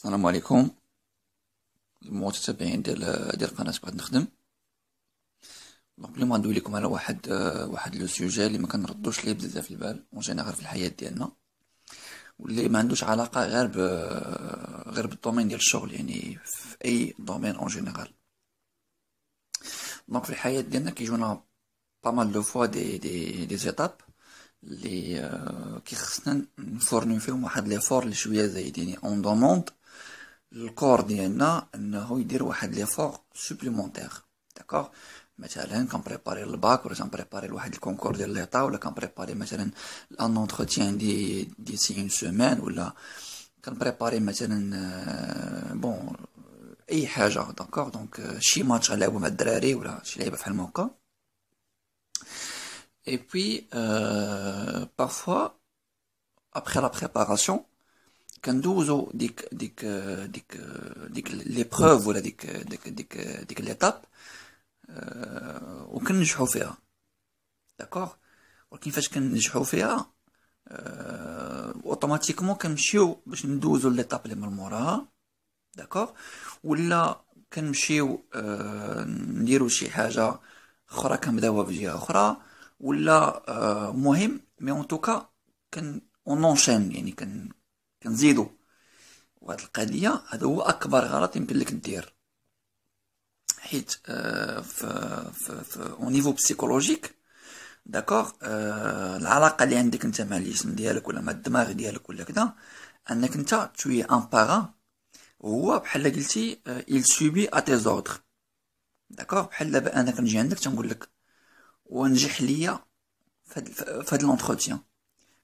السلام عليكم المتابعين ديال ديال قناه بعد نخدم دونك اليوم غندوي لكم على واحد واحد لو سوجي اللي ما كنردوش ليه بزاف البال اون جينيرال في الحياه ديالنا واللي ما عندوش علاقه غير ب غير بالدومين ديال الشغل يعني في اي دومين اون جينيرال دونك في الحياه ديالنا كيجونا بامال دو فوا دي دي دي زيتاب اللي كيخصنا نفورنيو فيهم واحد لي فور اللي شويه زايدين اون دوموند Le corps ne huit des repas de l'effort supplémentaire, d'accord. Par exemple, quand prépare le bac, quand prépare le repas de concours de la table, quand préparer, par exemple, un entretien d'ici une semaine ou quand préparer, par exemple, euh, bon, eh bien, genre d'accord. Donc, euh, si match là où va drainer ou là, je l'ai pas fait encore. Et puis, euh, parfois, après la préparation. كندوزو ديك ديك ديك ديك بروف ولا ديك ديك ديك ديك ليتاب وكنجحو فيها داكوغ ولكن فاش كنجحو فيها اوتوماتيكمون كنمشيو باش ندوزو ليتاب اللي من موراها داكوغ ولا كنمشيو نديرو شي حاجه اخرى كنبداوها في جهه اخرى ولا مهم مي اون توكا كن اون يعني كن كنزيدو وهاد القضيه هذا هو اكبر غلط يمكن لك دير حيت آه في في في او نيفو بسيكولوجيك داكوغ آه العلاقه اللي عندك انت مع الجسم ديالك ولا مع الدماغ ديالك ولا كدا انك انت توي ان بارا هو بحال قلتي آه إل subit أ تي ordres داكوغ بحال دابا انا كنجي عندك تنقول لك ونجح ليا فهاد فهاد لونتروتيان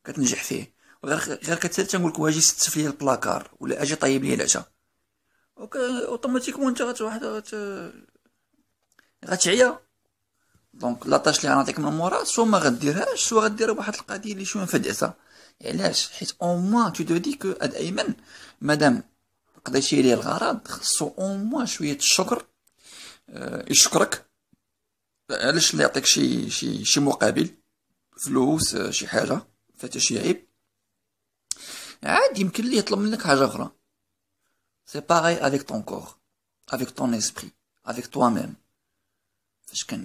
كتنجح فيه غير غير كتسال تنقول لك واجي ستف لي البلاكار ولا اجي طيب لي العشاء اوتوماتيكمون انت غتواحد غت غتعيا دونك لا طاش اللي غنعطيك من مورا سوا ما غديرهاش سوا غديرها بواحد القضيه اللي شويه مفدعسه علاش حيت او موان تو دو دي كو هاد ايمن مادام قضيتي ليه الغرض خصو او موان شويه الشكر أه يشكرك علاش اللي يعطيك شي شي شي مقابل فلوس آه، شي حاجه فتا شي عيب Ah, c'est pareil avec ton corps, avec ton esprit, avec toi-même. jusqu'à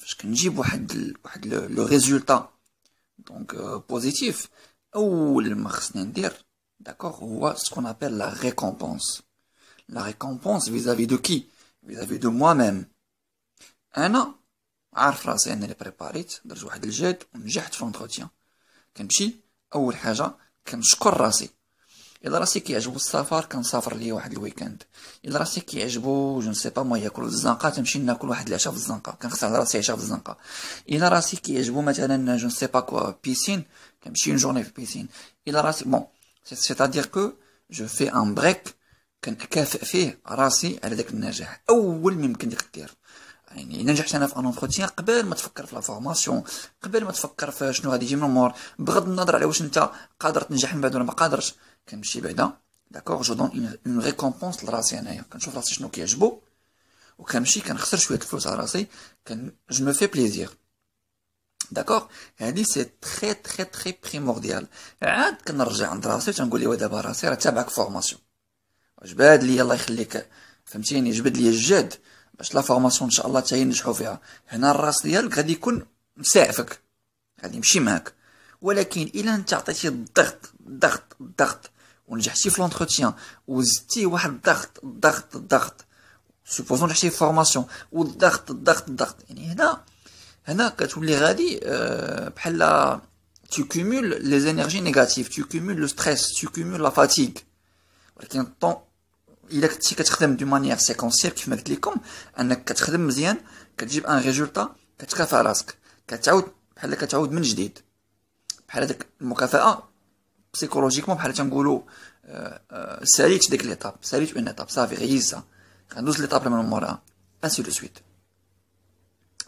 jusqu'à n'obtenir le résultat donc euh, positif ou le marché n'entier, d'accord ou ce qu'on appelle la récompense. la récompense vis-à-vis de qui? vis-à-vis de moi-même. un an, après ça on est préparé, on peut aller jouer, on joue tous les jours tous les jours, qu'est-ce c'est? كنشكر راسي الا راسي كيعجبو السفر كنسافر ليا واحد الويكاند الا راسي كيعجبو جو سي با ما ياكل الزنقه تمشي ناكل واحد العشاء في الزنقه كنخسر على راسي عشاء في الزنقه الا راسي كيعجبو مثلا جو سي با كوا بيسين كنمشي جورني في بيسين الا راسي بون سي تادير كو جو في ان بريك كنكافئ فيه راسي على داك النجاح اول ما يمكن ليك دير يعني الا نجحت انا في ان اونتروتيان قبل ما تفكر في لا فورماسيون قبل ما تفكر في شنو غادي يجي من المور بغض النظر على واش انت قادر تنجح من بعد ولا ما قادرش كنمشي بعدا داكوغ جو دون اون ريكومبونس لراسي انايا كنشوف راسي شنو كيعجبو وكنمشي كنخسر شويه الفلوس على راسي كان جو مو في بليزير داكوغ هادي سي تري تري تري بريمورديال عاد كنرجع عند راسي تنقول ايوا دابا راسي راه تابعك فورماسيون جباد لي الله يخليك فهمتيني جبد لي الجد باش لا فورماسيون ان شاء الله حتى ينجحوا فيها هنا الراس ديالك غادي يكون مساعفك غادي يمشي معاك ولكن الا انت عطيتي الضغط الضغط الضغط ونجحتي في لونتروتيان وزدتي واحد الضغط الضغط الضغط سوبوزون نجحتي في فورماسيون والضغط الضغط الضغط يعني هنا هنا كتولي غادي آه، بحال tu cumules les énergies négatives tu cumules le stress tu cumules la fatigue ولكن الطون الا كنتي كتخدم دو مانيير سيكونسييل كيف ما قلت لكم انك كتخدم مزيان كتجيب ان ريزولتا كتكافئ راسك كتعاود بحال كتعاود من جديد بحال هذيك المكافاه بسيكولوجيكمون بحال تنقولوا آه، آه، ساليت ديك ليطاب ساليت اون ايطاب صافي غيزها غندوز ليطاب من موراها انسي دو سويت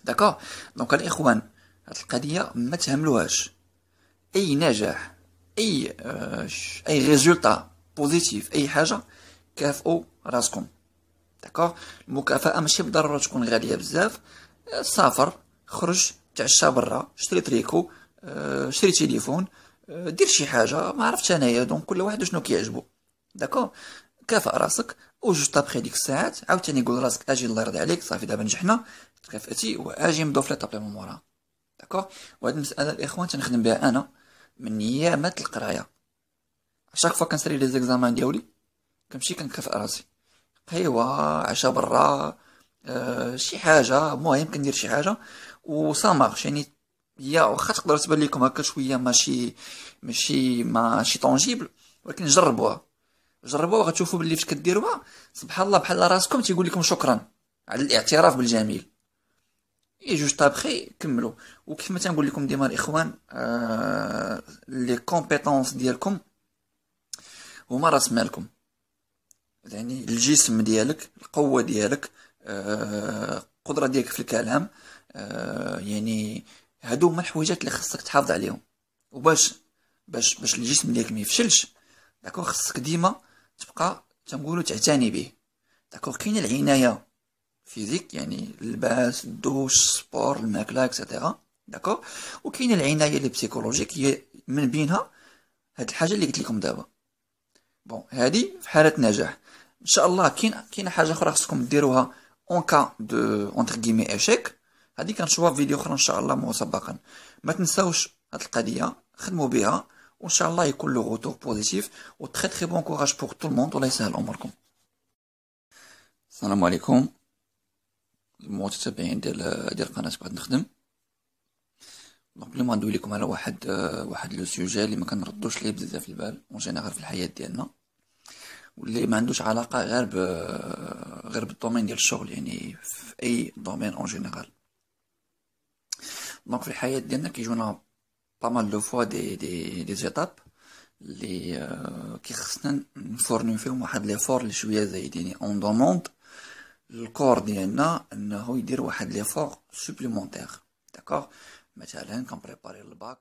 داكور دونك الاخوان هاد القضيه ما تهملوهاش اي نجاح اي آه، اي ريزولتا بوزيتيف اي حاجه كافئوا راسكم داكوغ المكافأة ماشي بالضرورة تكون غالية بزاف سافر خرج تعشى برا شري تريكو آه، شري تليفون آه، دير شي حاجة ما عرفتش انايا دونك كل واحد شنو كيعجبو داكوغ كافئ راسك وجوج طابخي ديك الساعات عاوتاني قول راسك اجي الله يرضي عليك صافي دابا نجحنا تكافئتي واجي نبداو لي طابلي من موراها داكوغ وهاد المسألة الاخوان تنخدم بها انا من نيامات القراية شاك فوا كنسري لي زيكزامان ديالي كنمشي كنكافئ راسي قهيوة عشا برا أه شي حاجة المهم كندير شي حاجة سا مارش يعني هي واخا تقدر تبان لكم هكا شوية ماشي ماشي ماشي طونجيبل ولكن جربوها جربوها غتشوفو باللي فاش كديروها سبحان الله بحال راسكم تيقول لكم شكرا على الاعتراف بالجميل اي جوج طابخي كملوا وكيف ما تنقول لكم ديما الاخوان آه لي كومبيتونس ديالكم هما راس مالكم يعني الجسم ديالك القوه ديالك القدره آه، ديالك في الكلام آه، يعني هادو هما الحويجات اللي خصك تحافظ عليهم وباش باش باش الجسم ديالك ما يفشلش داكوغ خصك ديما تبقى تنقولوا تعتني به داكوغ كاينه العنايه فيزيك يعني اللباس الدوش السبور الماكله اكسيتيرا داكوغ وكاينه العنايه اللي بسيكولوجيك هي من بينها هاد الحاجه اللي قلت لكم دابا بون هادي في حاله نجاح ان شاء الله كاين كاين حاجه اخرى خصكم ديروها اون كا دو اونتر كيمي اشيك هذه كنشوفها في فيديو اخرى ان شاء الله مسبقا ما تنساوش هاد القضيه خدموا بها وان شاء الله يكون لو غوتور بوزيتيف و تري تري بون كوراج بوغ طول الموند الله يسهل اموركم السلام عليكم المتابعين ديال ديال قناه بعد نخدم دونك اليوم غندوي لكم على واحد واحد لو سوجي اللي ما كنردوش ليه بزاف البال اون جينيرال في الحياه ديالنا واللي ما عندوش علاقه غير ب غير بالدومين ديال الشغل يعني في اي دومين اون جينيرال دونك في الحياه ديالنا كيجونا با مال دو فوا دي دي دي زيتاب اللي آه، كيخصنا نفورنيو فيهم واحد ليفور اللي شويه زايد يعني اون دوموند الكور ديالنا انه يدير واحد ليفور سوبليمونتير داكوغ مثلا كنبريباري الباك